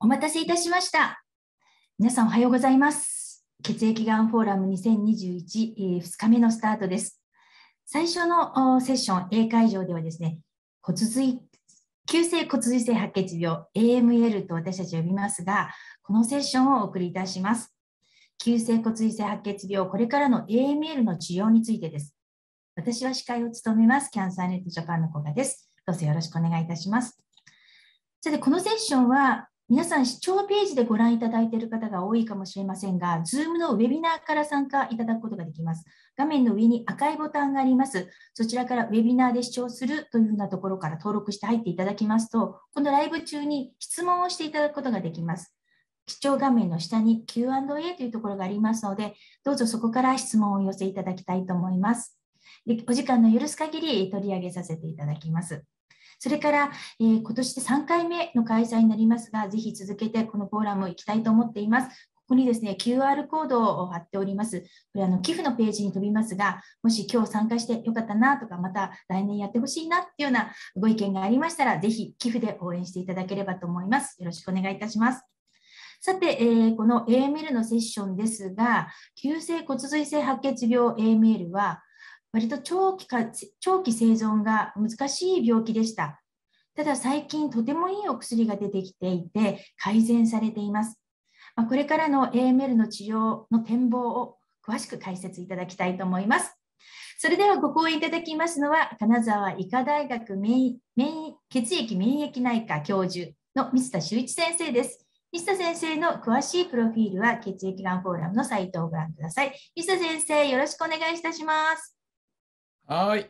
お待たせいたしました。皆さんおはようございます。血液がんフォーラム2021、えー、2日目のスタートです。最初のセッション A 会場ではですね、骨髄急性骨髄性白血病 AML と私たち呼びますが、このセッションをお送りいたします。急性骨髄性白血病、これからの AML の治療についてです。私は司会を務めます、キャンサーネットジャパンの古賀です。どうぞよろしくお願いいたします。さて、このセッションは、皆さん視聴ページでご覧いただいている方が多いかもしれませんが、Zoom のウェビナーから参加いただくことができます。画面の上に赤いボタンがあります。そちらからウェビナーで視聴するというふうなところから登録して入っていただきますと、このライブ中に質問をしていただくことができます。視聴画面の下に Q&A というところがありますので、どうぞそこから質問を寄せいただきたいと思います。お時間の許す限り取り上げさせていただきます。それから、えー、今年で3回目の開催になりますが、ぜひ続けてこのフォーラム行きたいと思っています。ここにですね、QR コードを貼っております。これあの寄付のページに飛びますが、もし今日参加してよかったなとか、また来年やってほしいなっていうようなご意見がありましたら、ぜひ寄付で応援していただければと思います。よろしくお願いいたします。さて、えー、この AML のセッションですが、急性骨髄性白血病 AML は、割と長期か長期生存が難しい病気でした。ただ最近とてもいいお薬が出てきていて改善されています。まこれからの AML の治療の展望を詳しく解説いただきたいと思います。それではご講演いただきますのは金沢医科大学免免血液免疫内科教授の水田修一先生です。西田先生の詳しいプロフィールは血液がんフォーラムのサイトをご覧ください。西田先生、よろしくお願いいたします。はい、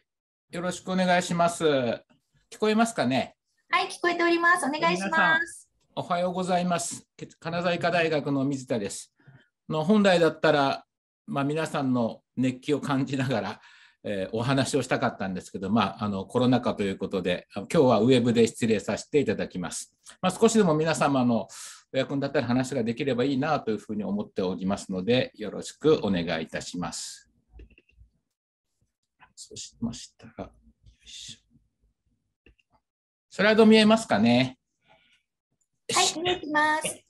よろしくお願いします。聞こえますかね。はい、聞こえております。お願いします。おはようございます。金沢医科大学の水田です。の本来だったら、まあ、皆さんの熱気を感じながら、えー、お話をしたかったんですけど、まあ、あのコロナ禍ということで今日はウェブで失礼させていただきます、まあ、少しでも皆様のお役に立ったり話ができればいいなというふうに思っておりますので、よろしくお願いいたします。そうしましたら、よいしょ。スライド見えますかねはい、見えてます。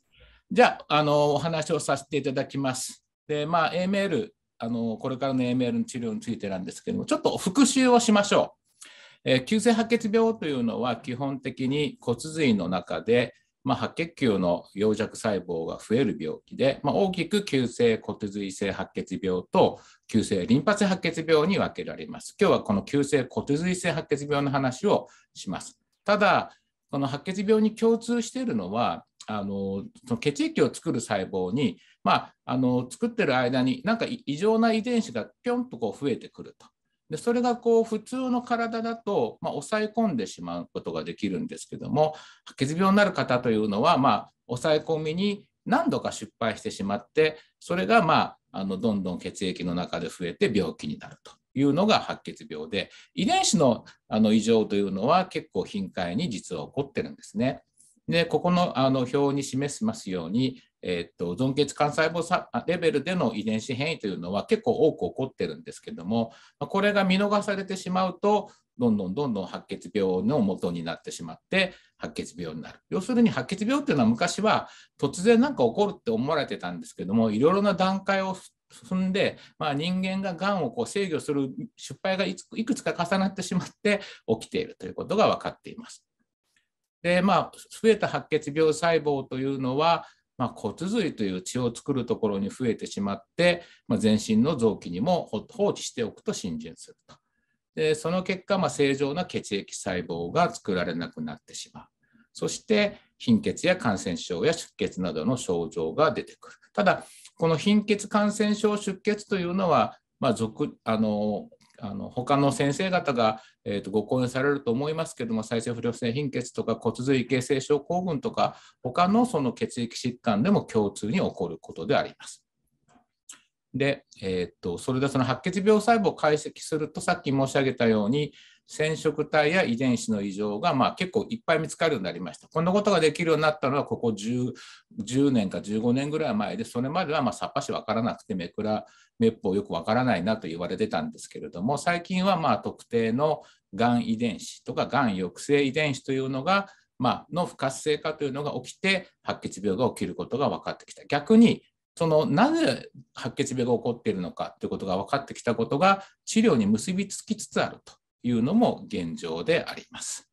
じゃあ、あの、お話をさせていただきます。で、まあ、A メール、あの、これからの A メールの治療についてなんですけども、ちょっと復習をしましょう。えー、急性白血病というのは基本的に骨髄の中でまあ、白血球の病弱細胞が増える病気で、まあ、大きく急性骨髄性白血病と急性リンパ性白血病に分けられます。今日はこの急性骨髄性白血病の話をします。ただ、この白血病に共通しているのは、あのその血液を作る細胞に、まあ、あの作ってる間になんか異常な遺伝子がぴょんとこう増えてくると。でそれがこう普通の体だと、まあ、抑え込んでしまうことができるんですけども白血病になる方というのは、まあ、抑え込みに何度か失敗してしまってそれが、まあ、あのどんどん血液の中で増えて病気になるというのが白血病で遺伝子のあの異常というのは結構頻回に実は起こってるんですね。で、ここのあの表に示しますように、えっと、存血幹細胞レベルでの遺伝子変異というのは結構多く起こってるんですけども、これが見逃されてしまうと、どんどんどんどん白血病の元になってしまって白血病になる要するに白血病っていうのは昔は突然なんか起こるって思われてたんですけどもいろいろな段階を進んで、まあ、人間ががんをこう制御する失敗がいくつか重なってしまって起きているということが分かっています。でまあ増えた白血病細胞というのは、まあ、骨髄という血を作るところに増えてしまって、まあ、全身の臓器にも放置しておくと浸潤すると。でその結果、まあ、正常な血液細胞が作られなくなってしまう。そして貧血や感染症や出血などの症状が出てくる。ただ、この貧血感染症出血というのは、まあ、あのあの他の先生方が、えーと、ご講演されると思いますけども再生不良性貧血とか骨髄形成症候群とか他のその血液疾患でも共通に起こることであります。で、えーと、それでその白血病細胞を解析するとさっき申し上げたように染色体や遺伝子の異常が、まあ、結構いっぱい見つかるようになりました。こんなことができるようになったのはここ 10, 10年か15年ぐらい前でそれまではまさっぱし分からなくてめくら滅法よくわからないなと言われてたんですけれども最近はまあ特定のがん遺伝子とかがん抑制遺伝子というのがまあの不活性化というのが起きて白血病が起きることが分かってきた逆にそのなぜ白血病が起こっているのかということが分かってきたことが治療に結びつきつつあるというのも現状であります。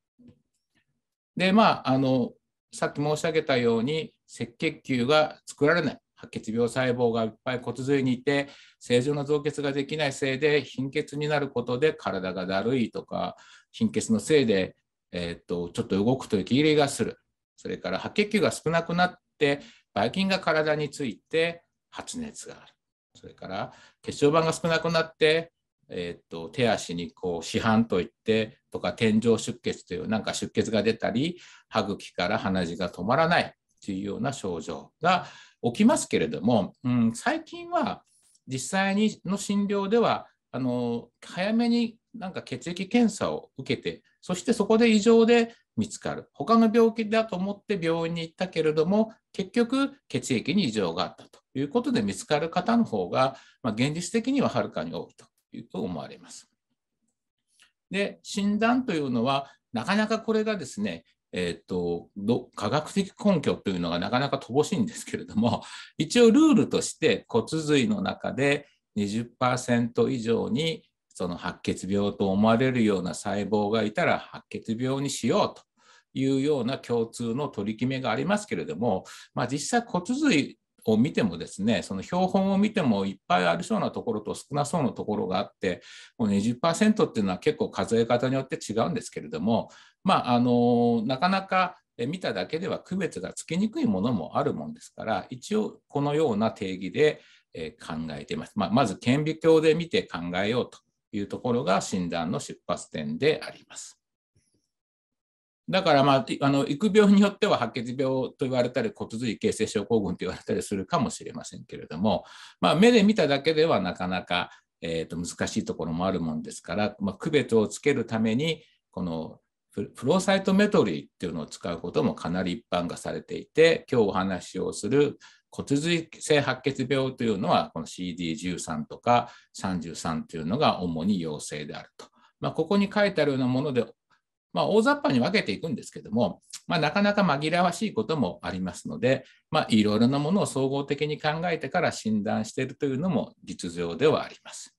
でまああのさっき申し上げたように赤血球が作られない白血病細胞がいっぱい骨髄にいて正常な造血ができないせいで貧血になることで体がだるいとか貧血のせいで、えー、っとちょっと動くと息切れがするそれから白血球が少なくなってばい菌が体について発熱があるそれから血小板が少なくなってえーと、と手足にこう市販といってとか天井出血というなんか出血が出たり歯茎から鼻血が止まらないっていうような症状が起きますけれども、うん、最近は実際にの診療ではあの早めになんか血液検査を受けてそしてそこで異常で見つかる他の病気だと思って病院に行ったけれども結局血液に異常があったということで見つかる方の方が、まあ、現実的にははるかに多いというと思われます。で診断というのはなかなかこれがですねえー、と科学的根拠というのがなかなか乏しいんですけれども 一応ルールとして骨髄の中で20%以上にその白血病と思われるような細胞がいたら白血病にしようというような共通の取り決めがありますけれども、まあ、実際骨髄を見てもですねその標本を見てもいっぱいありそうなところと少なそうなところがあってもう20%っていうのは結構数え方によって違うんですけれどもまあ、あのなかなか見ただけでは区別がつきにくいものもあるもんですから一応このような定義で考えています、まあ、まず顕微鏡で見て考えようというところが診断の出発点でありますだから、まあ、あの育病によっては白血病と言われたり骨髄形成症候群と言われたりするかもしれませんけれども、まあ、目で見ただけではなかなか、えー、と難しいところもあるもんですから、まあ、区別をつけるためにこのフローサイトメトリーっていうのを使うこともかなり一般化されていて、今日お話をする骨髄性白血病というのは、この CD13 とか33というのが主に陽性であると。まあ、ここに書いてあるようなもので、まあ、大雑把に分けていくんですけども、まあ、なかなか紛らわしいこともありますので、まあ、いろいろなものを総合的に考えてから診断しているというのも実情ではあります。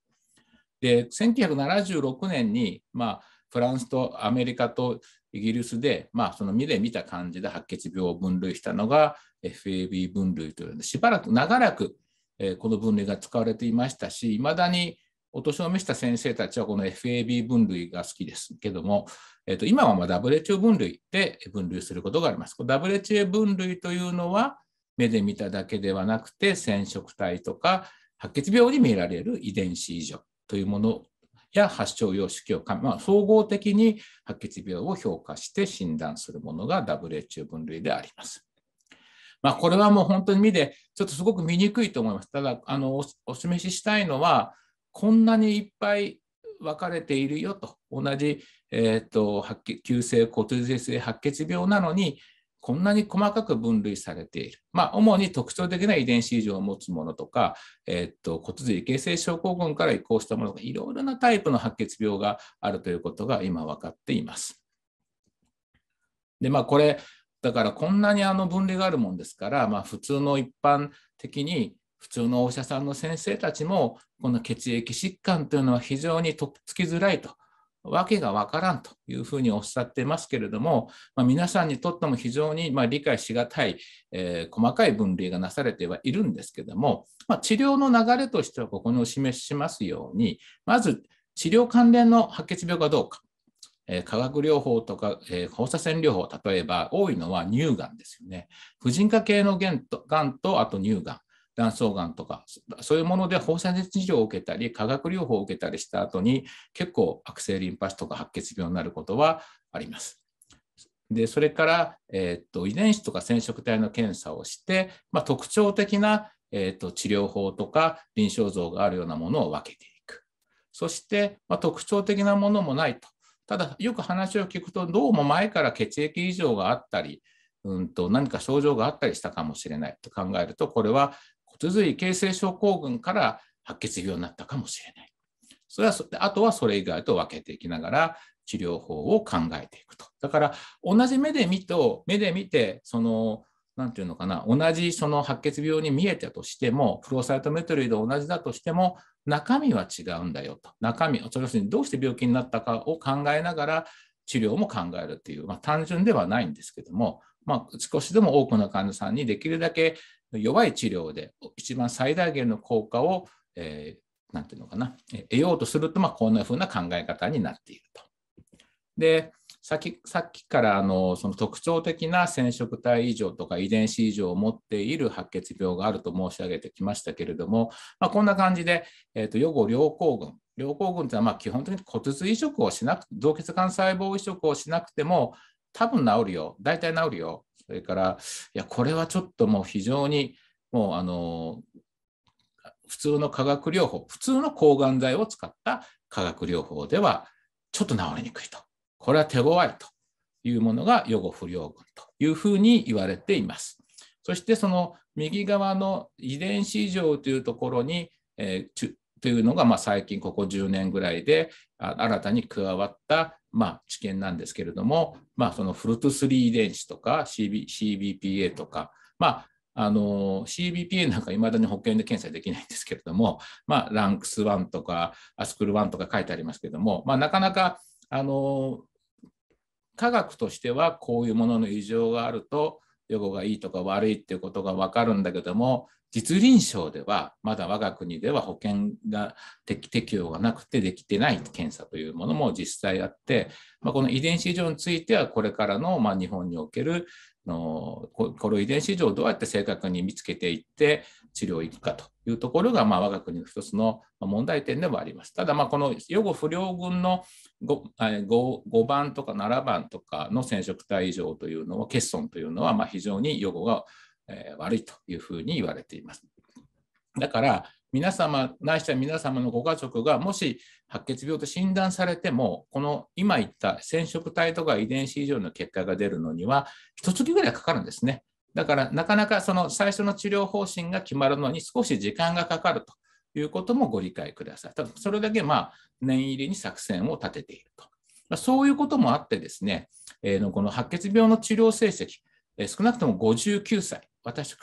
で1976年に、まあフランスとアメリカとイギリスで、まあ、その目で見た感じで白血病を分類したのが FAB 分類というのでしばらく長らく、えこの分類が使われていましたしいまだにお年を召した先生たちはこの FAB 分類が好きですけども、えっと今はまあ WHO 分類で分類することがあります。WHO 分類というのは目で見ただけではなくて染色体とか白血病に見られる遺伝子異常というものや発症様式を、まあ、総合的に白血病を評価して診断するものが WHO 分類であります。まあ、これはもう本当に見で、ちょっとすごく見にくいと思います。ただ、あのお示ししたいのは、こんなにいっぱい分かれているよと、同じ、えーと、と急性骨髄性白血病なのに、こんなに細かく分類されている。まあ、主に特徴的な遺伝子異常を持つものとか、えー、っと、骨髄形成症候群から移行したものとか、いろいろなタイプの白血病があるということが今分かっています。で、まあ、これ、だからこんなにあの分類があるもんですから、まあ、普通の一般的に普通のお医者さんの先生たちもこの血液疾患というのは非常にとっつきづらいとわけがわからんというふうにおっしゃってますけれども、まあ、皆さんにとっても非常にま理解しがたい、えー、細かい分類がなされてはいるんですけども、まあ、治療の流れとしてはここにお示ししますように、まず治療関連の白血病かどうか、え化学療法とか、え放射線療法、例えば多いのは乳がんですよね。婦人科系のがんと、あと乳がん。卵巣がんとか、そういうもので放射熱治療を受けたり、化学療法を受けたりした後に、結構悪性リンパ腫とか白血病になることはあります。でそれから、えー、っと遺伝子とか染色体の検査をして、まあ、特徴的な、えー、っと治療法とか臨床像があるようなものを分けていくそして、まあ、特徴的なものもないとただよく話を聞くとどうも前から血液異常があったりうんと何か症状があったりしたかもしれないと考えるとこれは骨髄形成症候群から白血病になったかもしれない。それはあとはそれ以外と分けていきながら治療法を考えていくと。だから同じ目で見と目で見てその何て言うのかな同じその白血病に見えたとしてもフロサイトメトリード同じだとしても中身は違うんだよと中身要するにどうして病気になったかを考えながら治療も考えるという、まあ、単純ではないんですけども、まあ、少しでも多くの患者さんにできるだけ弱い治療で一番最大限の効果を、えー、ていうのかな、得ようとすると、まあ、こんな風な考え方になっていると。で、さっきさっきからあのその特徴的な染色体異常とか遺伝子異常を持っている白血病があると申し上げてきましたけれども、まあ、こんな感じで、えーと、予後良好群良好群というのはま基本的に骨髄移植をしなく造血幹細胞移植をしなくても多分治るよ大体治るよそれから、いや、これはちょっともう非常に、もうあの、普通の化学療法、普通の抗がん剤を使った化学療法では、ちょっと治りにくいと。これは手強いというものが予後不良群というふうに言われています。そしてその右側の遺伝子異常というところに、えー、というのが、まあ、最近ここ10年ぐらいで新たに加わった、まあ、知見なんですけれども、まあ、そのフルト3遺伝子とか CB CBPA とか、まあ、あの CBPA なんかいまだに保険で検査できないんですけれども、まあ、ランクス1とかアスクル1とか書いてありますけれども、まあ、なかなかあの科学としてはこういうものの異常があると予後がいいとか悪いっていうことが分かるんだけども実臨床ではまだ我が国では保険が適用がなくてできてない検査というものも実際あって、まあ、この遺伝子異常についてはこれからの、まあ、日本におけるのこの遺伝子異常をどうやって正確に見つけていって治療いくかというところが、まあ、我が国の一つの問題点でもあります。ただ、まあ、この予後不良群の 5, 5番とか7番とかの染色体異常というのは欠損というのは、まあ、非常に予後が悪いというふうに言われています。だから皆様、ないしは皆様のご家族が、もし白血病と診断されても、この今言った染色体とか遺伝子異常の結果が出るのには、一月ぐらいかかるんですね。だから、なかなかその最初の治療方針が決まるのに少し時間がかかるということもご理解ください。ただそれだけ、まあ、念入りに作戦を立てていると。まそういうこともあってですね、えのこの白血病の治療成績、え少なくとも59歳、私、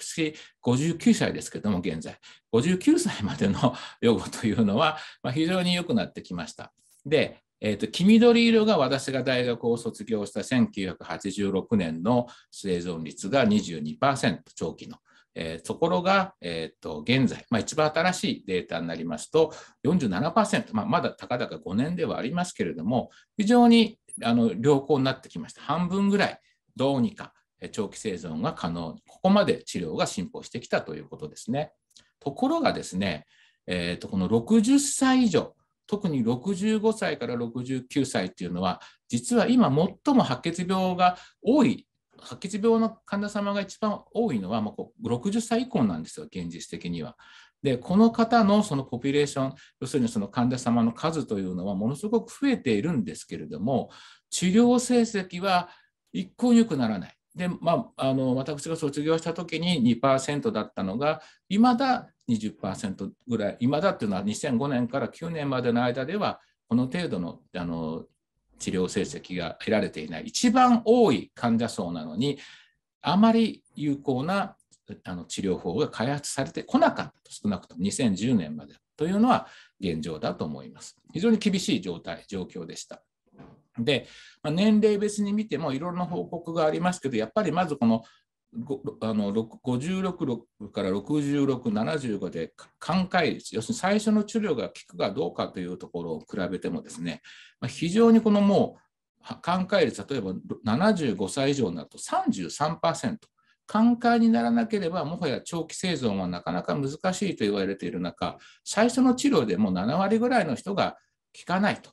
59歳ですけども、現在、59歳までの予 後というのは、まあ、非常に良くなってきました。で、えーと、黄緑色が私が大学を卒業した1986年の生存率が22%長期の、えー、ところが、えーと、現在、まあ、一番新しいデータになりますと47%、まあ、まだたかだか5年ではありますけれども非常にあの良好になってきました半分ぐらいどうにか長期生存が可能、ここまで治療が進歩してきたということですね。ところがですね、えー、とこの60歳以上、特に65歳から69歳っていうのは、実は今最も白血病が多い、白血病の患者様が一番多いのはもう60歳以降なんですよ、現実的には。で、この方のそのポピュレーション、要するにその患者様の数というのはものすごく増えているんですけれども、治療成績は一向に良くならない。で、まあ、あの私が卒業した時に2%だったのがいまだ20%ぐらいいまだっていうのは2005年から9年までの間ではこの程度のあの治療成績が得られていない一番多い患者層なのにあまり有効なあの治療法が開発されてこなかった少なくとも2010年までというのは現状だと思います。非常に厳しい状態、状況でした。で、まあ、年齢別に見てもいろんな報告がありますけどやっぱりまずこのあの56から6675で寛解率要するに最初の治療が効くかどうかというところを比べてもですね、まあ、非常にこのもう寛解率例えば75歳以上になると33%。寛解にならなければもはや長期生存はなかなか難しいと言われている中最初の治療でも7割ぐらいの人が効かないと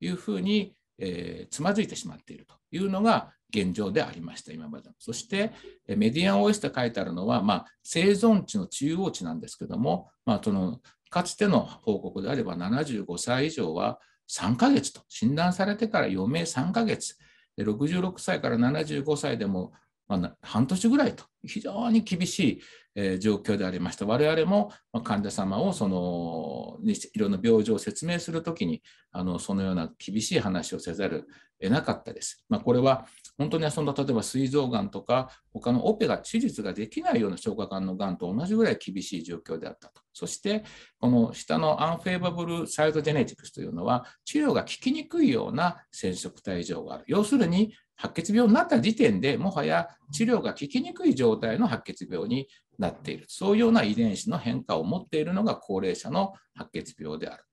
いうふうにえー、つまずいてしまっているというのが現状でありました、今までの。そして、メディアン・オイスと書いてあるのは、まあ、生存地の中央値なんですけども、まあ、そのかつての報告であれば、75歳以上は3ヶ月と、診断されてから余命3ヶ月、66歳から75歳でもま半年ぐらいと非常に厳しい状況でありました。我々も患者様をそのいろんな病状を説明するときにあのそのような厳しい話をせざるを得なかったです。まあ、これは本当にんだ例えば膵臓がんとか他のオペが手術ができないような消化管のがんと同じぐらい厳しい状況であったとそしてこの下のアンフェーバブルサイドジェネティクスというのは治療が効きにくいような染色体異常がある要するに白血病になった時点でもはや治療が効きにくい状態の白血病になっているそういうような遺伝子の変化を持っているのが高齢者の白血病である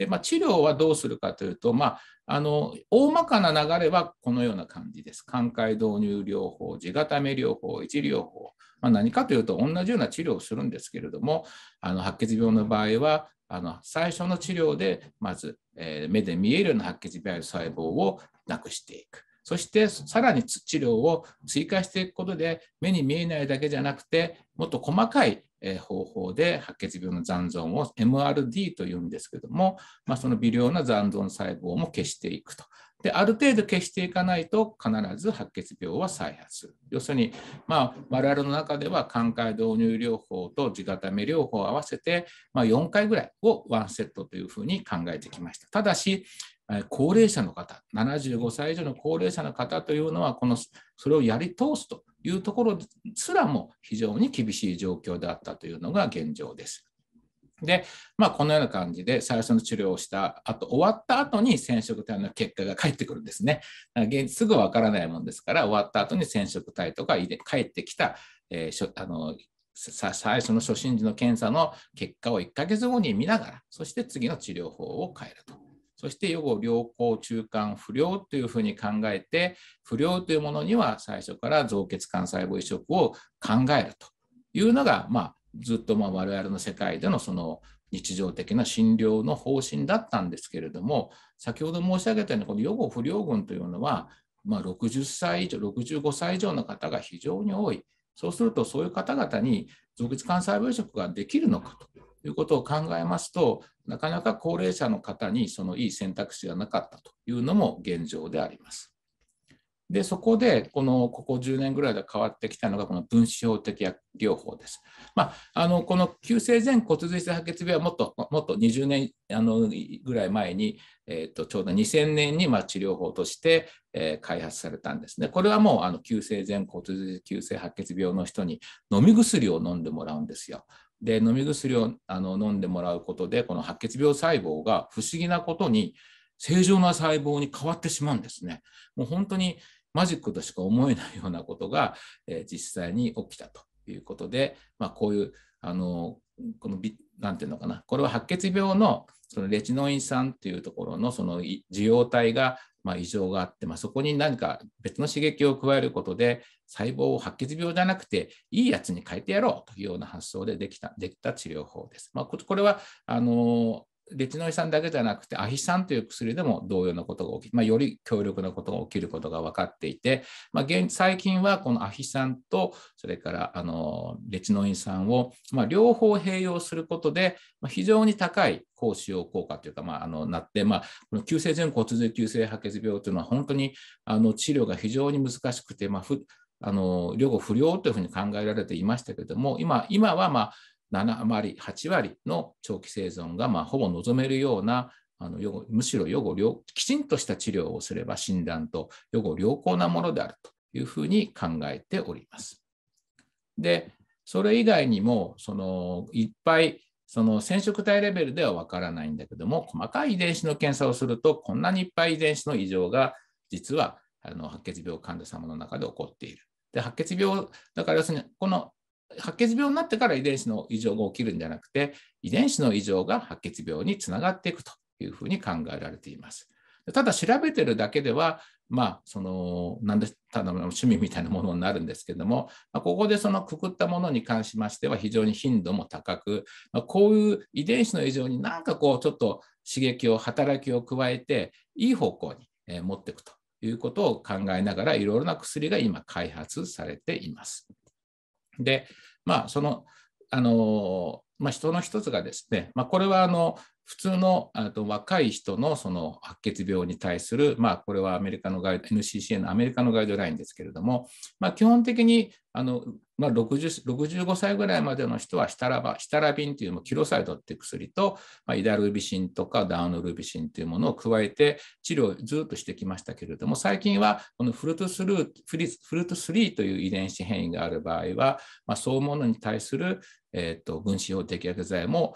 で、まあ、治療はどうするかというと、まあ、あの大まかな流れはこのような感じです。寛解導入療法、地固め療法、一療法、まあ、何かというと同じような治療をするんですけれども、あの白血病の場合はあの最初の治療でまず、えー、目で見えるような白血病細胞をなくしていく。そしてさらに治療を追加していくことで目に見えないだけじゃなくてもっと細かい方法で白血病の残存を MRD というんですけども、まあ、その微量な残存細胞も消していくと。である程度消していかないと必ず白血病は再発する。要するに、まあ、我々の中では寛解導入療法と地固め療法を合わせて、まあ、4回ぐらいを1セットというふうに考えてきましたただし高齢者の方75歳以上の高齢者の方というのはこのそれをやり通すというところすらも非常に厳しい状況であったというのが現状です。で、まあ、このような感じで最初の治療をした後終わった後に染色体の結果が返ってくるんですね。すぐわからないもんですから終わった後に染色体とか返ってきた、えー、あの最初の初診時の検査の結果を1ヶ月後に見ながらそして次の治療法を変えると。そして予後良好中間不良というふうに考えて不良というものには最初から造血幹細胞移植を考えるというのが、まあ、ずっとまあ我々の世界でのその日常的な診療の方針だったんですけれども先ほど申し上げたようにこの予後不良群というのは、まあ、60歳以上65歳以上の方が非常に多いそうするとそういう方々に造血幹細胞移植ができるのかということを考えますと、なかなか高齢者の方にそのいい選択肢がなかったというのも現状であります。でそこでこのここ10年ぐらいで変わってきたのがこの分子標的薬療法です。まあ、あのこの急性前骨髄性白血病はもっともっと20年あのぐらい前に、えーと、ちょうど2000年にま治療法として、えー、開発されたんですね。これはもうあの急性前骨髄急性白血病の人に飲み薬を飲んでもらうんですよ。で飲み薬をあの飲んでもらうことでこの白血病細胞が不思議なことに正常な細胞に変わってしまうんですね。もう本当にマジックとしか思えないようなことが、えー、実際に起きたということで、まあ、こういうあのこの何て言うのかなこれは白血病のそのレチノイン酸っていうところのその受容体がまあ、異常があって、まあ、そこに何か別の刺激を加えることで細胞を白血病じゃなくていいやつに変えてやろうというような発想でできたできた治療法です。まあ、これはあのレチノイ酸だけじゃなくてアヒ酸という薬でも同様のことが起き、まあ、より強力なことが起きることが分かっていて、まあ、現最近はこのアヒ酸とそれからあのレチノイン酸を、まあ、両方併用することで、ま非常に高い高使用効果というか、まあ、あのなって、まあ、この急性純骨髄急性白血病というのは本当にあの治療が非常に難しくて、まああの、旅後不良というふうに考えられていましたけれども、今、今は、まあ、7割、8割の長期生存がまあほぼ望めるようなあの予後むしろ予後きちんとした治療をすれば診断と予後良好なものであるというふうに考えております。で、それ以外にもそのいっぱいその染色体レベルではわからないんだけども細かい遺伝子の検査をするとこんなにいっぱい遺伝子の異常が実はあの白血病患者様の中で起こっている。で白血病だから要するにこの白血病になってから遺伝子の異常が起きるんじゃなくて、遺伝子の異常が白血病につながっていくというふうに考えられています。ただ調べてるだけでは、まあ、その、なんで、ただの趣味みたいなものになるんですけども、まここでそのくくったものに関しましては非常に頻度も高く、まこういう遺伝子の異常になんかこう、ちょっと刺激を、働きを加えて、いい方向に、え持っていくということを考えながら、いろいろな薬が今開発されています。で、まあ、その、あのまあ、人の一つがですね、まあ、これはあの普通のあと若い人のその白血病に対する、まあ、これはアメリカのガイド n c c a のアメリカのガイドラインですけれども、まあ、基本的にあの、まあ、6 5歳ぐらいまでの人はシタラバシタラビンというキロサイドっていう薬と、まあ、イダルビシンとかダウノルビシンというものを加えて治療をずっとしてきましたけれども最近はこのフルトスルーフリフルト3という遺伝子変異がある場合は、まあ、そういうものに対する、えーと、と分子標的薬剤も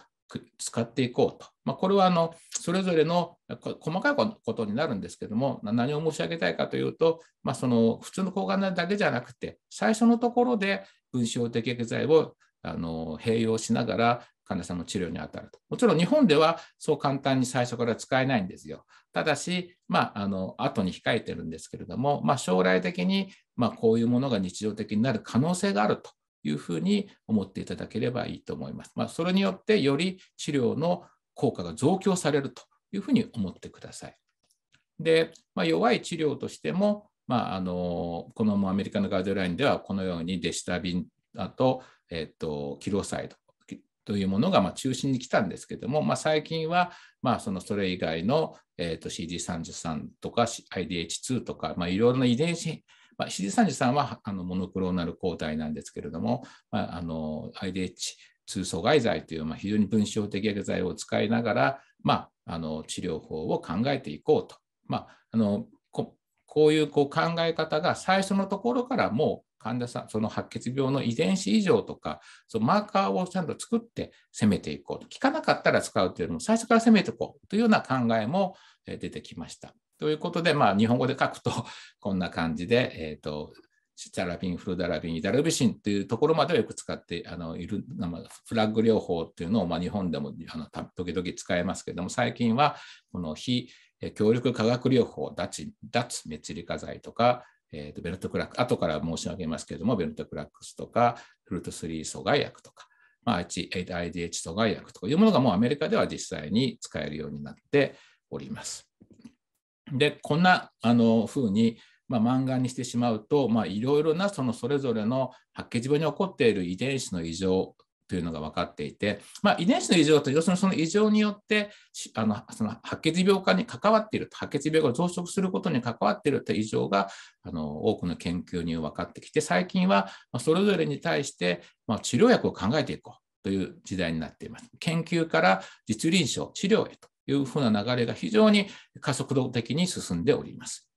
使っていこうと。まあ、これはあのそれぞれの細かいことになるんですけども何を申し上げたいかというと、まあ、その普通の抗がん剤だけじゃなくて最初のところで分子標的薬剤をあの併用しながら患者さんの治療に当たると。もちろん日本ではそう簡単に最初から使えないんですよ。ただし、まあ、あの後に控えてるんですけれども、まあ、将来的にまこういうものが日常的になる可能性があるというふうに思っていただければいいと思います。まあ、それによってより治療の効果が増強されるというふうに思ってください。で、まあ、弱い治療としても、まあ、あのこのアメリカのガイドラインではこのようにデシタビンあと,、えっとキロサイドというものがま中心に来たんですけども、まあ、最近はまあそのそれ以外の、えと CD33 とか IDH2 とか、まあ、いろいろな遺伝子まあ、c 3 3はあのモノクローナル抗体なんですけれども、まあ、の IDH 2阻害剤という、まあ、非常に分子標的薬剤を使いながら、まあ、あの治療法を考えていこうと、まあ、あのここういうこう考え方が最初のところからもう患者さん、その白血病の遺伝子異常とか、そのマーカーをちゃんと作って攻めていこうと、効かなかったら使うというよりも、最初から攻めていこうというような考えも出てきました。ということで、まあ、日本語で書くと こんな感じで、えっ、ー、と、シラビン、フルダラビン、イダルビシンというところまではよく使ってあのいる、まあ、フラッグ療法というのを、まあ、日本でもあの時々使えますけれども、最近はこの非協力化学療法、脱脱メチリ化剤とか、えーと、ベルトクラック、後から申し上げますけれども、ベルトクラックスとか、フルト3阻害薬とか、まあ、IDH 阻害薬とかいうものがもうアメリカでは実際に使えるようになっております。でこんなあの風に、まあ、漫画にしてしまうといろいろなそのそれぞれの白血病に起こっている遺伝子の異常というのが分かっていて、まあ、遺伝子の異常と要するにその異常によってあのその白血病化に関わっている白血病が増殖することに関わっているという異常があの多くの研究に分かってきて最近はそれぞれに対して、まあ、治療薬を考えていこうという時代になっています。研究から実臨床治療へというふうな流れが非常に加速度的に進んでおります。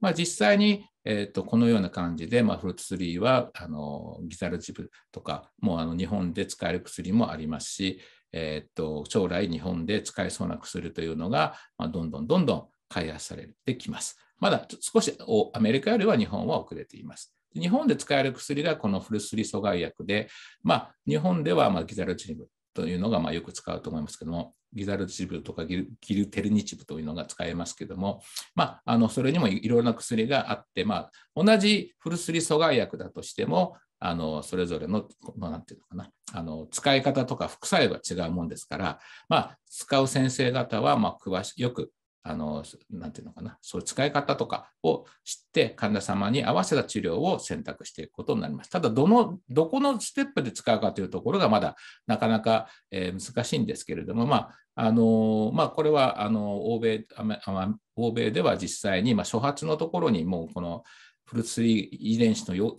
まあ、実際に、えー、とこのような感じで、まあ、フルーツ3はあのギザルジブとかもうあの日本で使える薬もありますし、えー、と将来日本で使えそうな薬というのが、まあ、どんどんどんどん開発されてきます。まだ少しアメリカよりは日本は遅れています。日本で使える薬がこのフルスリ阻害薬で、まあ、日本ではまギザルチニブというのがまあよく使うと思いますけども、ギザルチブとかギルテルニチブというのが使えますけども、まあ、あのそれにもいろいろな薬があって、まあ、同じフルスリ阻害薬だとしても、あのそれぞれの、まなんていうのかなあの、使い方とか副作用が違うもんですから、まあ、使う先生方はまあ詳しよくあの、なていうのかな、そういう使い方とかを知って、患者様に合わせた治療を選択していくことになります。ただ、どの、どこのステップで使うかというところが、まだなかなか、えー、難しいんですけれども、まあ、あのまあ、これはあの欧米欧米では実際に、まあ、初発のところにもうこのフルスリー遺伝子の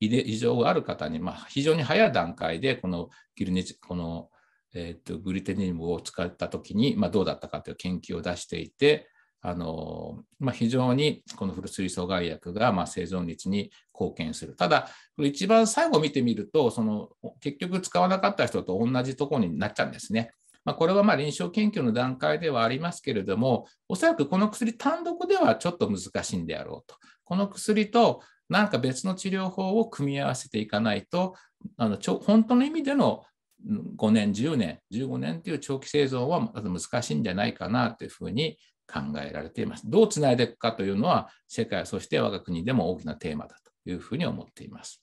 異常がある方に、まあ、非常に早い段階でこのギルニこのえーと、グリテニウムを使った時に、まあ、どうだったかという研究を出していてあの、まあ、非常にこのフル水素害薬が、まあ、生存率に貢献するただこれ一番最後見てみるとその結局使わなかった人と同じところになっちゃうんですね。まあ、これはま臨床研究の段階ではありますけれども、おそらくこの薬単独ではちょっと難しいんであろうと。この薬となんか別の治療法を組み合わせていかないと、あのちょ本当の意味での5年、10年、15年という長期製造はまず難しいんじゃないかなというふうに考えられています。どうつないでいくかというのは、世界、そして我が国でも大きなテーマだというふうに思っています。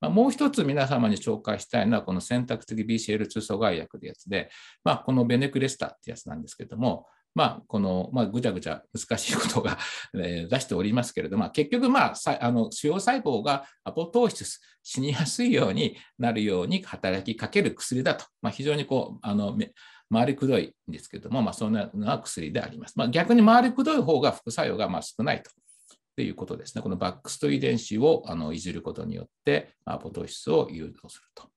まあ、もう一つ皆様に紹介したいのは、この選択的 BCL2 阻害薬というやつで、まあ、このベネクレスタってやつなんですけども、まあ、この、まあ、ぐちゃぐちゃ難しいことが 出しておりますけれども、結局、まあ、あの腫瘍細胞がアポトーシス死にやすいようになるように働きかける薬だと、まあ、非常にこう、あの回りくどいんですけども、まあ、そんなのが薬であります。まあ、逆に回りくどい方が副作用がまあ少ないと。いうことですねこのバックスト遺伝子をあのいじることによって、アポトーシスを誘導すると。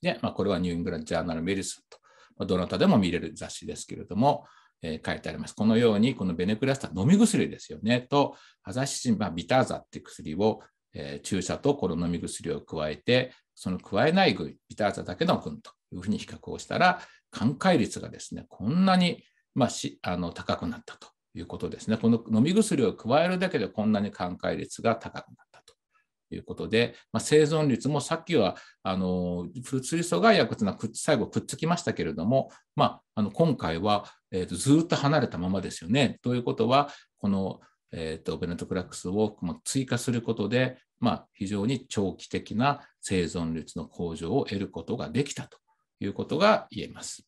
で、まあ、これはニューイングランド・ジャーナル・メディスンと、まあ、どなたでも見れる雑誌ですけれども、え書いてあります。このように、このベネクラスタ飲み薬ですよね、と、アザシチン、まあ、ビターザっていう薬を、え注射とこの飲み薬を加えて、その加えない群、ビターザだけの群というふうに比較をしたら、寛解率がですね、こんなに、まあ、しあの高くなったということですね。この飲み薬を加えるだけでこんなに寛解率が高くなった。いうことで、まあ、生存率もさっきはあの水素が薬というのは最後くっつきましたけれども、まあ、あの今回は、えー、とずっと離れたままですよね。ということはこの、えーと、とベネトクラックスを追加することで、まあ、非常に長期的な生存率の向上を得ることができたということが言えます。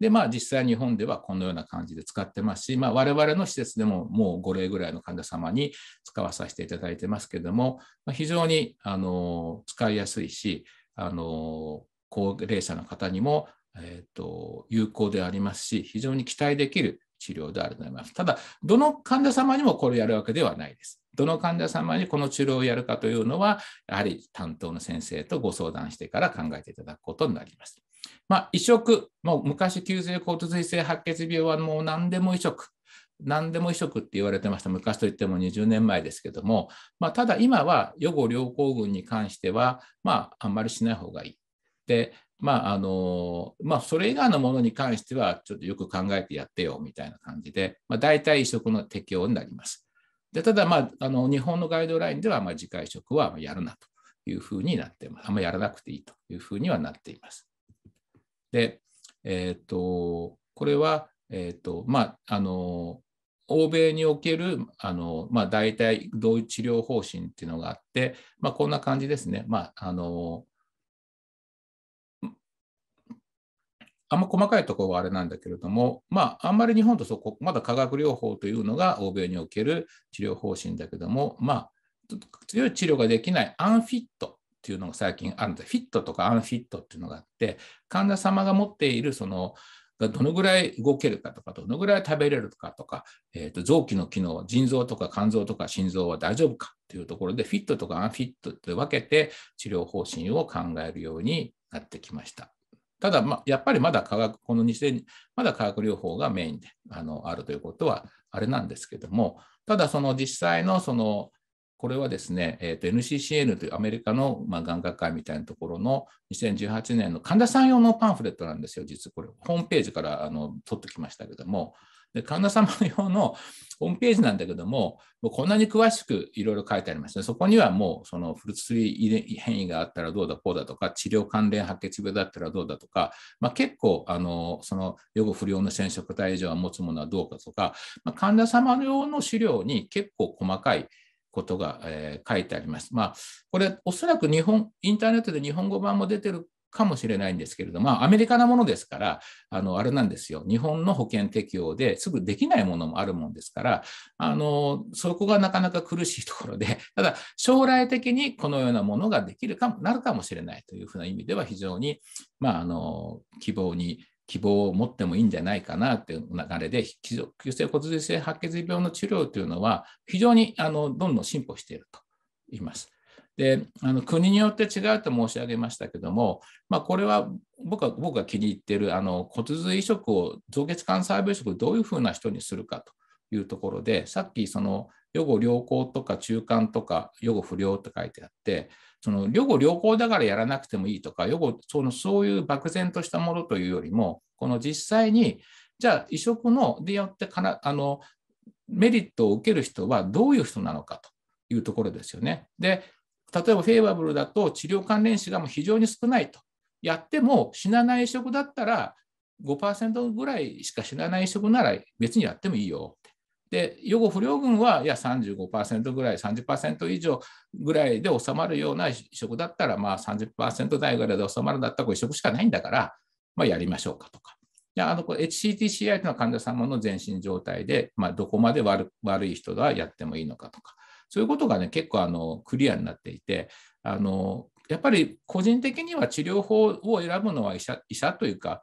で、まあ、実際日本ではこのような感じで使ってますし、まあ、我々の施設でももう5例ぐらいの患者様に使わさせていただいてますけども、まあ、非常にあの使いやすいし、あの高齢者の方にも、えーと有効でありますし、非常に期待できる治療であると思います。ただ、どの患者様にもこれをやるわけではないです。どの患者様にこの治療をやるかというのは、やはり担当の先生とご相談してから考えていただくことになります。まあ、移植、もう昔、急性骨髄性白血病はもう何でも移植、何でも移植って言われてました、昔といっても20年前ですけども、まあ、ただ今は予後良好群に関しては、まあ、あんまりしない方がいい。でまああのまあ、それ以外のものに関しては、ちょっとよく考えてやってよみたいな感じで、まあ、大体移植の適用になります。でただ、まああの、日本のガイドラインでは、まあ、自家移植はやるなというふうになってます。あんまりやらなくていいというふうにはなっています。で、えっ、と、これは、えっ、と、まあ、あの、欧米におけるあの、まあ、大体同一治療方針っていうのがあって、まあ、こんな感じですね。まあ、あのあんま細かいところはあれなんだけれども、まあ、あんまり日本とそこ、まだ化学療法というのが欧米における治療方針だけども、まあ、強い治療ができないアンフィットっていうのが最近あるんで、フィットとかアンフィットっていうのがあって、患者様が持っているその、がどのぐらい動けるかとか、どのぐらい食べれるかとか、えー、と臓器の機能、腎臓とか肝臓とか心臓は大丈夫かっていうところで、フィットとかアンフィットって分けて治療方針を考えるようになってきました。ただ、ま、やっぱりまだ化学、この2000年、まだ化学療法がメインであのあるということはあれなんですけども、ただその実際のそのこれはですね、えー、NCCN というアメリカの、まあ、眼科会みたいなところの2018年の神田さん用のパンフレットなんですよ、実はこれ、ホームページからあの取ってきましたけども、で神田様用のホームページなんだけども、もうこんなに詳しくいろいろ書いてありますね。そこにはもう、そのフルツリー変異があったらどうだこうだとか、治療関連白血病だったらどうだとか、まあ、結構、あの、その予後不良の染色体異常を持つものはどうかとか、まあ、神田様用の資料に結構細かいことが、えー、書いてあります。まあ、これ、おそらく日本、インターネットで日本語版も出てるかもしれないんですけれども、まあ、アメリカなものですから、あの、あれなんですよ。日本の保険適用ですぐできないものもあるもんですから、あの、そこがなかなか苦しいところで、ただ、将来的にこのようなものができるかも、なるかもしれないというふうな意味では非常に、まあ、あの、希望に希望を持ってもいいんじゃないかなという流れで、急性骨髄性白血病の治療というのは、非常にあのどんどん進歩していると言います。であの国によって違うと申し上げましたけども、まあ、これは僕は僕が気に入っているあの骨髄移植を造血幹細胞移植をどういうふうな人にするかというところでさっきその予後良好とか中間とか予後不良と書いてあってその両方良好だからやらなくてもいいとか、旅後そのそういう漠然としたものというよりも、この実際に、じゃあ移植のでよってからあのメリットを受ける人はどういう人なのかというところですよね。で、例えばフェイバブルだと治療関連死がもう非常に少ないと。やっても死なない移植だったら5%ぐらいしか死なない移植なら別にやってもいいよで予後不良群はいや35%ぐらい30%以上ぐらいで収まるような移植だったら、まあ30、台ぐらいで収まるんだったら移植しかないんだから、まあ、やりましょうかとか。あの HCTCI というのは患者様の全身状態で、まあ、どこまで悪い人がやってもいいのかとかそういうことがね結構あのクリアになっていてあのやっぱり個人的には治療法を選ぶのは医者医者というか、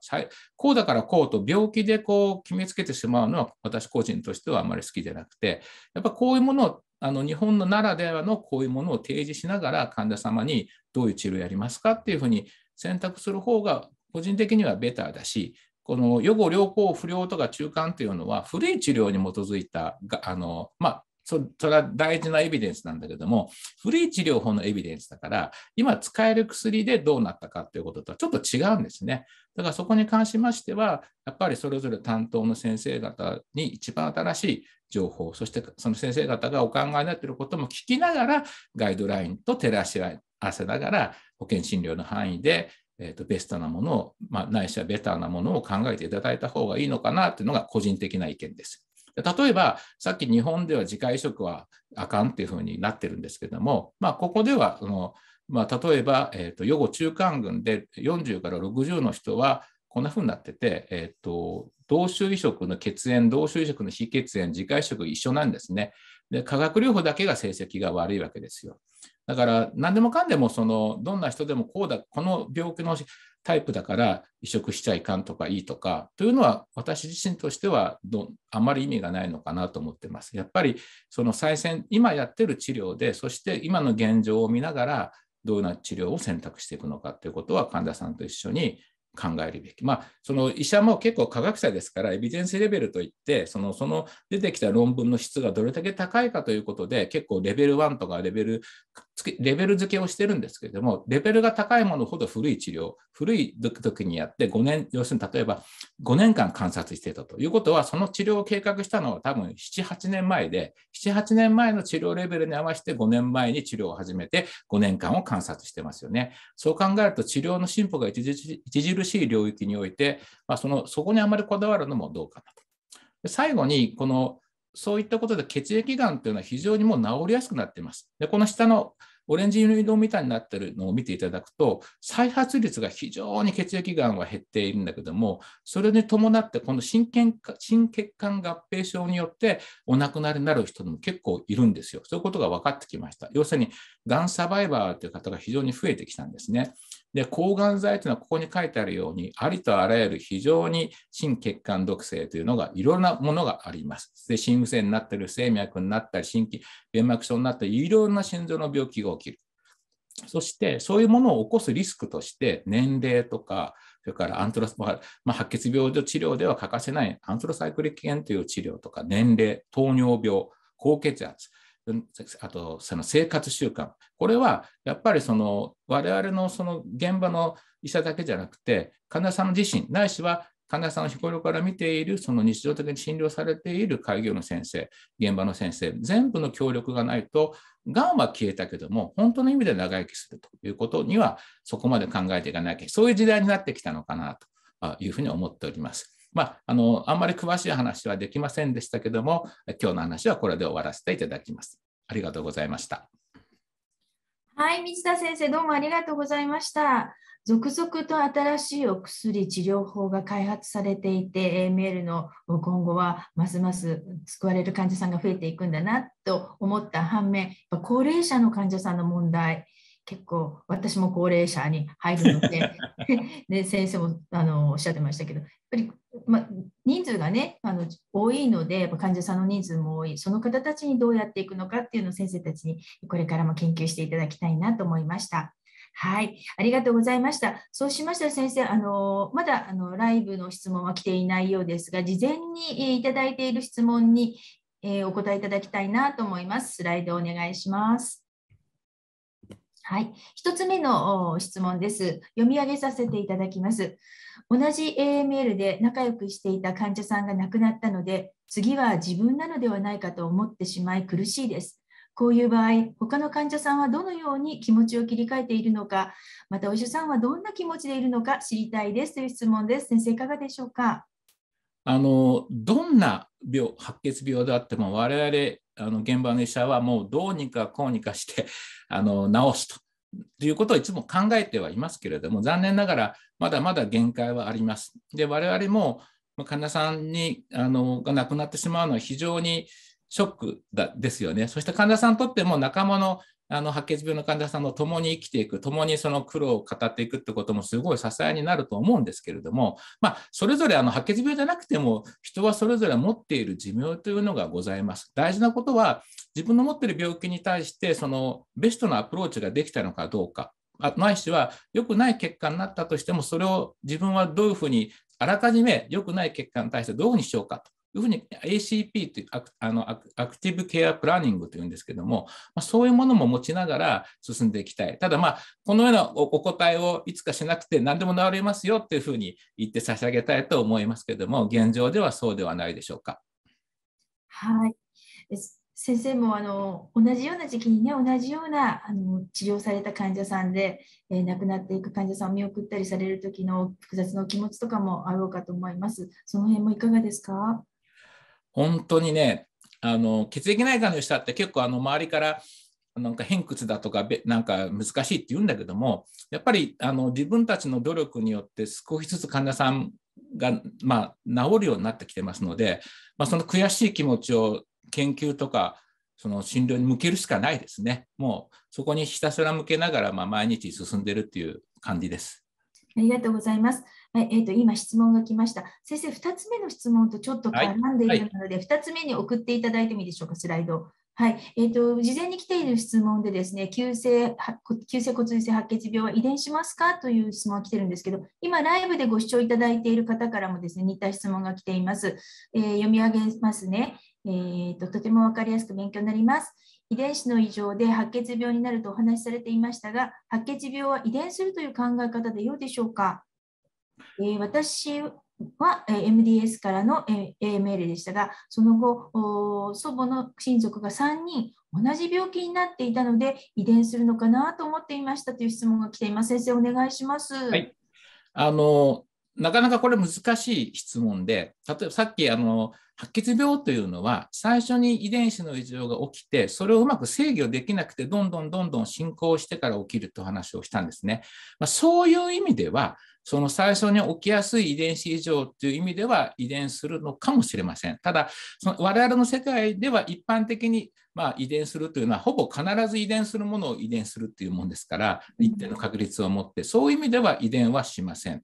こうだからこうと病気でこう決めつけてしまうのは私個人としてはあまり好きじゃなくて、やっぱこういうものをあの日本のならではのこういうものを提示しながら患者様にどういう治療やりますかっていうふうに選択する方が個人的にはベターだし、この予後良好不良とか中間というのは古い治療に基づいたがあの、まあ、そそれは大事なエビデンスなんだけども、古い治療法のエビデンスだから、今使える薬でどうなったかということとはちょっと違うんですね。だからそこに関しましては、やっぱりそれぞれ担当の先生方に一番新しい情報、そしてその先生方がお考えになっていることも聞きながら、ガイドラインと照らし合わせながら、保険診療の範囲で、えー、とベストなものを、まあ、ないしはベターなものを考えていただいた方がいいのかなというのが個人的な意見です。例えば、さっき日本では自家移植はあかんっていうふうになってるんですけども、まあ、ここではその、まあ、例えば、えーと、予後中間群で40から60の人はこんなふうになってて、えーと同種移植の血縁、同種移植の非血縁、自家移植一緒なんですね。で、化学療法だけが成績が悪いわけですよ。だから何でもかんでもそのどんな人でもこうだこの病気のタイプだから移植しちゃいかんとかいいとかというのは私自身としてはどあまり意味がないのかなと思ってます。やっぱりその最先今やってる治療でそして今の現状を見ながらどういうな治療を選択していくのかということは患者さんと一緒に考えるべき。まあ、その医者も結構科学者ですから、エビデンスレベルといって、そのその出てきた論文の質がどれだけ高いかということで、結構レベル1とかレベル、レベル付けをしてるんですけれども、レベルが高いものほど古い治療古い時にやって5年、要するに例えば5年間観察していたということは、その治療を計画したのは多分7、8年前で、7、8年前の治療レベルに合わせて5年前に治療を始めて5年間を観察してますよね。そう考えると治療の進歩が著しい領域において、まあ、そのそこにあまりこだわるのもどうかなと。最後に、このそういったことで血液がんというのは非常にもう治りやすくなっています。でこの下のオレンジ色みたいになってるのを見ていただくと、再発率が非常に血液がんは減っているんだけども、それに伴って、この心心血管合併症によってお亡くなりになる人も結構いるんですよ。そういうことが分かってきました。要するに、がんサバイバーという方が非常に増えてきたんですね。で、抗がん剤というのはここに書いてあるように、ありとあらゆる非常に心血管毒性というのがいろんなものがあります。で、心不全になったり、生脈になったり、心筋、弁膜症になったり、いろんな心臓の病気がが起きる。そして、そういうものを起こすリスクとして、年齢とか、それからアントロス、まあ、白血病の治療では欠かせないアントロサイクリック炎という治療とか、年齢、糖尿病、高血圧、あとその生活習慣、これはやっぱりその我々のその現場の医者だけじゃなくて、患者さん自身、ないしは患者さんを日頃から見ている、その日常的に診療されている開業の先生、現場の先生、全部の協力がないと、がんは消えたけども、本当の意味で長生きするということには、そこまで考えていかなきゃ、そういう時代になってきたのかなというふうに思っております。まあ、あのあんまり詳しい話はできませんでしたけども、今日の話はこれで終わらせていただきます。ありがとうございました。はい、道田先生、どうもありがとうございました。続々と新しいお薬、治療法が開発されていて、AML の今後はますます救われる患者さんが増えていくんだなと思った反面、高齢者の患者さんの問題、結構私も高齢者に入るので で先生もあのおっしゃってましたけどやっぱり、ま、人数がねあの多いので患者さんの人数も多いその方たちにどうやっていくのかっていうのを先生たちにこれからも研究していただきたいなと思いました。はい、ありがとうございました。そうしましたら先生、あのまだあのライブの質問は来ていないようですが、事前にいただいている質問に、えー、お答えいただきたいなと思います。スライドお願いします。はい、1つ目の質問です。読み上げさせていただきます。同じ AML で仲良くしていた患者さんが亡くなったので、次は自分なのではないかと思ってしまい苦しいです。こういう場合、他の患者さんはどのように気持ちを切り替えているのか、またお医者さんはどんな気持ちでいるのか知りたいですという質問です。先生、いかがでしょうか。あのどんな病白血病であっても我々あの現場の医者はもうどうにかこうにかして あの治すと。いうことをいつも考えてはいますけれども残念ながらまだまだ限界はあります。で我々も患者さんにあのが亡くなってしまうのは非常にショックだですよね。そして患者さんにとっても仲間のあの白血病の患者さんと共に生きていく、共にその苦労を語っていくってこともすごい支えになると思うんですけれども、まあ、それぞれあの白血病じゃなくても、人はそれぞれ持っている寿命というのがございます。大事なことは、自分の持っている病気に対して、そのベストなアプローチができたのかどうか。ないしは良くない結果になったとしてもそれを自分はどういうふうにあらかじめ良くない結果に対してどううにしようかというふうに ACP というあのアクティブケアプランニングというんですけども、まあ、そういうものも持ちながら進んでいきたい。ただまあ、このようなお答えをいつかしなくて何でも治りますよっていうふうに言って差し上げたいと思いますけども、現状ではそうではないでしょうか。はい。先生もあの同じような時期にね同じようなあの治療された患者さんで、えー、亡くなっていく患者さんを見送ったりされる時の複雑な気持ちとかもあろうかと思います。その辺もいかがですか本当にね、あの血液内科の人って結構あの周りからなんか偏屈だとかなんか難しいって言うんだけどもやっぱりあの自分たちの努力によって少しずつ患者さんが、まあ、治るようになってきてますので、まあ、その悔しい気持ちを研究とかその診療に向けるしかないですねもうそこにひたすら向けながら、まあ、毎日進んでるっていう感じです。ありがとうございます。はい、えー、と、今質問が来ました。先生、2つ目の質問とちょっと絡んでいるので、はい、2つ目に送っていただいてもいいでしょうか、スライド。はい、えっ、ー、と、事前に来ている質問でですね、急性、急性骨髄性白血病は遺伝しますかという質問が来てるんですけど、今ライブでご視聴いただいている方からもですね、似た質問が来ています。えー、読み上げますね。えーと、とても分かりやすく勉強になります。遺伝子の異常で白血病になるとお話しされていましたが、白血病は遺伝するという考え方でよいでしょうかえ私は MDS からの A 命令でしたが、その後、祖母の親族が3人同じ病気になっていたので、遺伝するのかなと思っていましたという質問が来ています。先生、お願いします。はい、あのなかなかこれ難しい質問で、例えばさっきあの白血病というのは最初に遺伝子の異常が起きて、それをうまく制御できなくて、どんどんどんどん進行してから起きると話をしたんですね。まあ、そういう意味では、その最初に起きやすい遺伝子異常という意味では遺伝するのかもしれません。ただ、その我々の世界では一般的にまあ遺伝するというのは、ほぼ必ず遺伝するものを遺伝するというものですから、一定の確率を持って、そういう意味では遺伝はしません。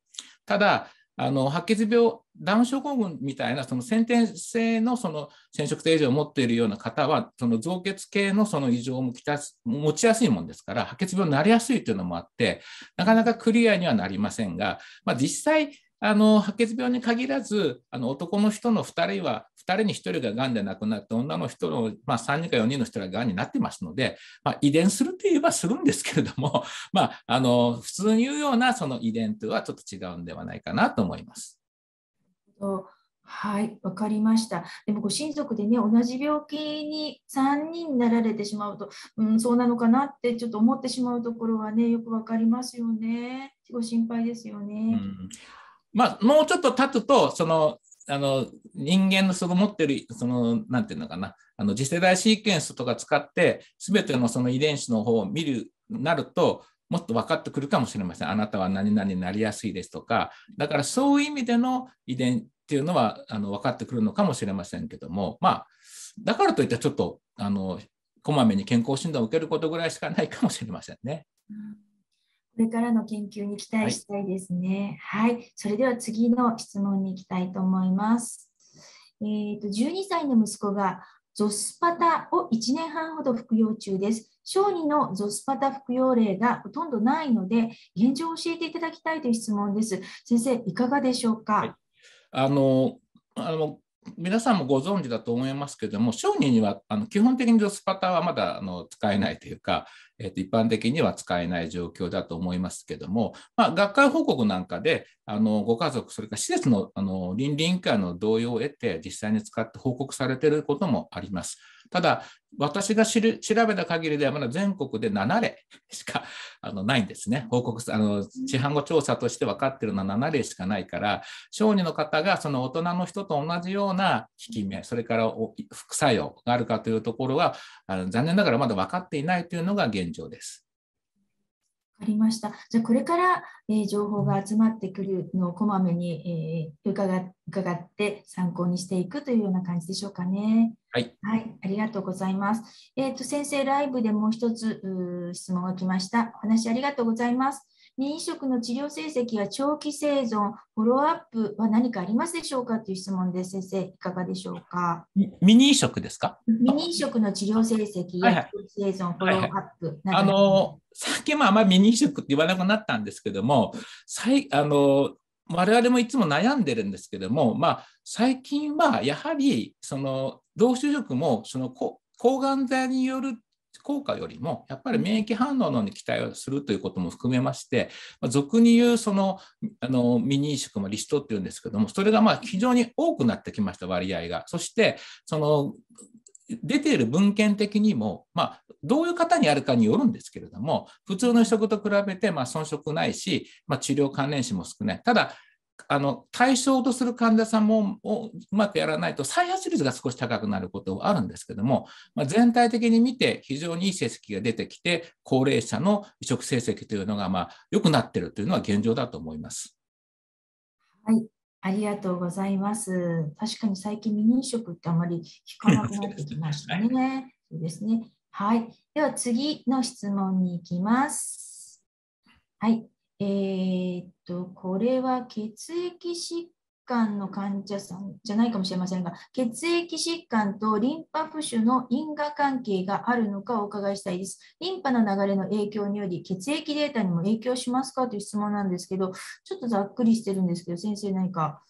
ただあの白血病ダウン症候群みたいなその先天性のその染色体異常を持っているような方はその造血系のその異常もきた持ちやすいもんですから白血病になりやすいというのもあってなかなかクリアにはなりませんが、まあ、実際あの白血病に限らずあの男の人の2人は2人に1人ががんで亡くなって女の人の、まあ、3人か4人の人ががんになってますので、まあ、遺伝するといえばするんですけれども、まあ、あの普通に言うようなその遺伝とはちょっと違うんではないかなと思います。はい、わかりました。でもご親族でね、同じ病気に3人なられてしまうと、うん、そうなのかなってちょっと思ってしまうところはね、よくわかりますよね。ご心配ですよね。うんまあ、もうちょっと経つと、その、あの、人間のその持ってる、その、なんていうのかな、あの、次世代シーケンスとか使って、すべてのその遺伝子の方を見る、なると、もっと分かってくるかもしれません。あなたは何々になりやすいですとか、だからそういう意味での遺伝っていうのはあの分かってくるのかもしれませんけども、まあ、だからといってちょっと、あの、こまめに健康診断を受けることぐらいしかないかもしれませんね。うんこれからの研究に期待したいですね。はい、はい、それでは次の質問に行きたいと思います。えーと、と12歳の息子がゾスパタを1年半ほど服用中です。小児のゾスパタ服用例がほとんどないので、現状を教えていただきたいという質問です。先生、いかがでしょうか。はい、あのあの皆さんもご存知だと思いますけれども、小児にはあの基本的にドスパターはまだあの使えないというか、えー、と一般的には使えない状況だと思いますけれども、まあ、学会報告なんかであのご家族、それから施設のあの倫理委員会の同意を得て、実際に使って報告されていることもあります。ただ、私が知る調べた限りではまだ全国で7例しかあのないんですね。報告あの市販後調査として分かっているのは7例しかないから、小児の方がその大人の人と同じような効き目、それから副作用があるかというところは、あの残念ながらまだ分かっていないというのが現状です。かりました。じゃあこれから、えー、情報が集まってくるのをこまめに、えー、伺伺って参考にしていくというような感じでしょうかね。はい、はい、ありがとうございます。えっ、ー、と先生ライブでもう一つ質問が来ました。お話ありがとうございます。民移植の治療成績や長期生存、フォローアップは何かありますでしょうかという質問です。先生、いかがでしょうか。ミニ移植ですかミニ移植の治療成績や長期生存、はいはい、フォローアップはいはい、あの最近はあまりミニ移植って言わなくなったんですけども、あの我々もいつも悩んでるんですけども、まあ、最近はやはりその同種族もその抗がん剤による効果よりも、やっぱり免疫反応のに期待をするということも含めまして、まあ、俗に言うそのあの未認識もリストっていうんですけども、それがまあ非常に多くなってきました、割合が。そして、その出ている文献的にも、まあ、どういう方にあるかによるんですけれども、普通の移植と比べて、ま遜色ないし、まあ、治療関連死も少ない。ただ、あの対象とする患者さんもうまくやらないと再発率が少し高くなることはあるんですけども、まあ、全体的に見て非常にいい成績が出てきて高齢者の移植成績というのがまあ良くなっているというのは現状だと思います。はいありがとうございます。確かに最近未妊食ってあまり聞かなくなってきましたね。そうですね。はい。では次の質問に行きます。はい。えー、っと、これは血液疾患の患者さんじゃないかもしれませんが、血液疾患とリンパ浮腫の因果関係があるのかお伺いしたいです。リンパの流れの影響により、血液データにも影響しますかという質問なんですけど、ちょっとざっくりしてるんですけど、先生何か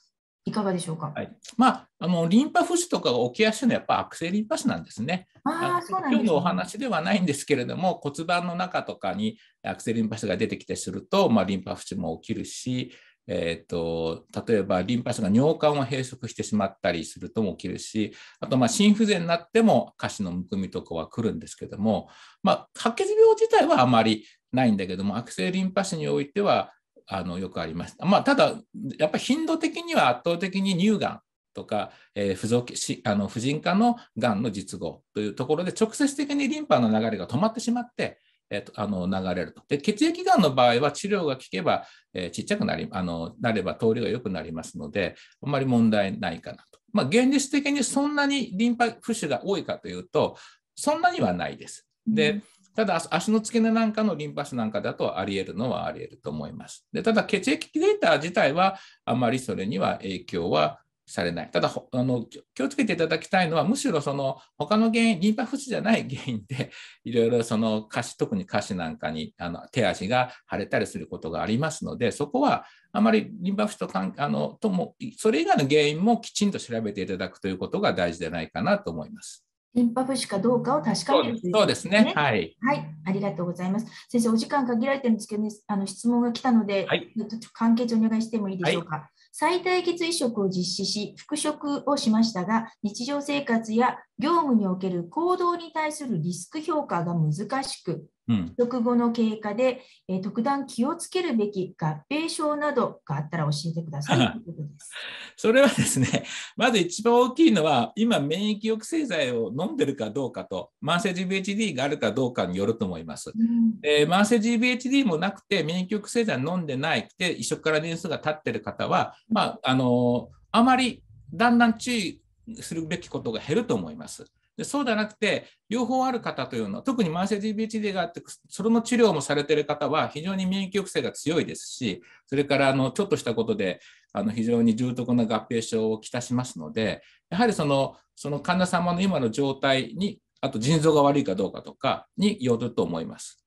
いかがでしょうか。はい、まあ、あのリンパ浮腫とかが起きやすいのはやっぱ悪性リンパ腫なんですね。あそうなんです、ね、今日のお話ではないんですけれども骨盤の中とかに悪性リンパ腫が出てきてすると、まあ、リンパ浮腫も起きるし、えと例えばリンパ腫が尿管を閉塞してしまったりするとも起きるしあとまあ心不全になっても下肢のむくみとかは来るんですけども、まあ、白血病自体はあまりないんだけども悪性リンパ腫においてはあのよくありました。まあ、ただ、やっぱり頻度的には圧倒的に乳がんとか、えー、不しあの婦人科のがんの実後というところで直接的にリンパの流れが止まってしまって、えー、とあの流れるとで血液がんの場合は治療が効けば、えー、ちっちゃくなりあのなれば通りが良くなりますのであんまり問題ないかなと、まあ、現実的にそんなにリンパ浮腫が多いかというとそんなにはないです。で、ただ、足の付け根なんかのリンパ腫なんかだとあり得るのはあり得ると思います。でただ、血液データ自体はあまりそれには影響はされない。ただあの、気をつけていただきたいのは、むしろその他の原因、リンパ節腫じゃない原因で、いろいろその下肢、特に下肢なんかにあの手足が腫れたりすることがありますので、そこはあまりリンパ節腫とあのとも、それ以外の原因もきちんと調べていただくということが大事じゃないかなと思います。リンパ浮腫かどうかを確かめる、ということですね。はい。はい。ありがとうございます。先生、お時間限られてるんですけど、ね、あの質問が来たので、はい、簡潔にお願いしてもいいでしょうか。はい、再対血移植を実施し、復職をしましたが、日常生活や業務における行動に対するリスク評価が難しく、うん、食後の経過で、えー、特段気をつけるべき合併症などがあったら教えてくださいということです。それはですね、まず一番大きいのは、今、免疫抑制剤を飲んでるかどうかと、慢性 GVHD があるかどうかによると思います。うん、で慢性 GVHD もなくて、免疫抑制剤飲んでないって、移植から年数が経ってる方は、まあ、あのー、あまりだんだん注意するべきことが減ると思います。でそうではなくて、両方ある方というのは、特に慢性 GBHD があって、それの治療もされている方は、非常に免疫抑制が強いですし、それからあのちょっとしたことで、あの非常に重篤な合併症をきたしますので、やはりそのその患者様の今の状態に、あと腎臓が悪いかどうかとかによると思います。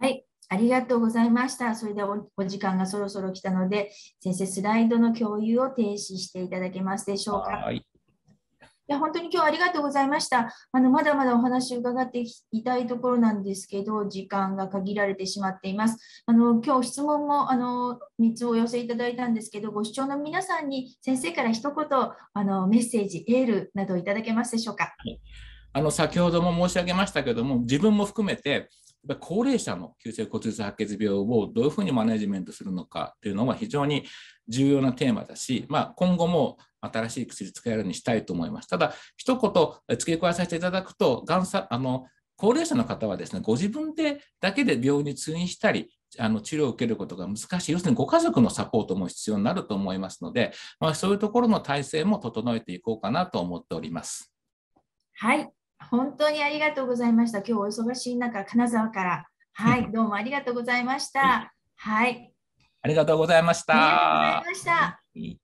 はい、ありがとうございました。それではお時間がそろそろ来たので、先生、スライドの共有を停止していただけますでしょうか。いや、本当に今日ありがとうございました。あの、まだまだお話を伺っていたいところなんですけど、時間が限られてしまっています。あの、今日質問も、あの、3つお寄せいただいたんですけど、ご視聴の皆さんに先生から一言、あの、メッセージ、エールなどいただけますでしょうか。あの、先ほども申し上げましたけども、自分も含めて、やっぱ高齢者の急性骨折白血病をどういうふうにマネジメントするのかというのは非常に重要なテーマだし、まあ、今後も新しい薬使えるようにしたいと思います。ただ、一言付け加えさせていただくと、がんさあの高齢者の方はですね、ご自分でだけで病院に通院したり、あの治療を受けることが難しい、要するにご家族のサポートも必要になると思いますので、まあ、そういうところの体制も整えていこうかなと思っております。はい、本当にありがとうございました。今日お忙しい中、金沢から。はい、どうもありがとうございました。はい。ありがとうございました。ありがとうございました。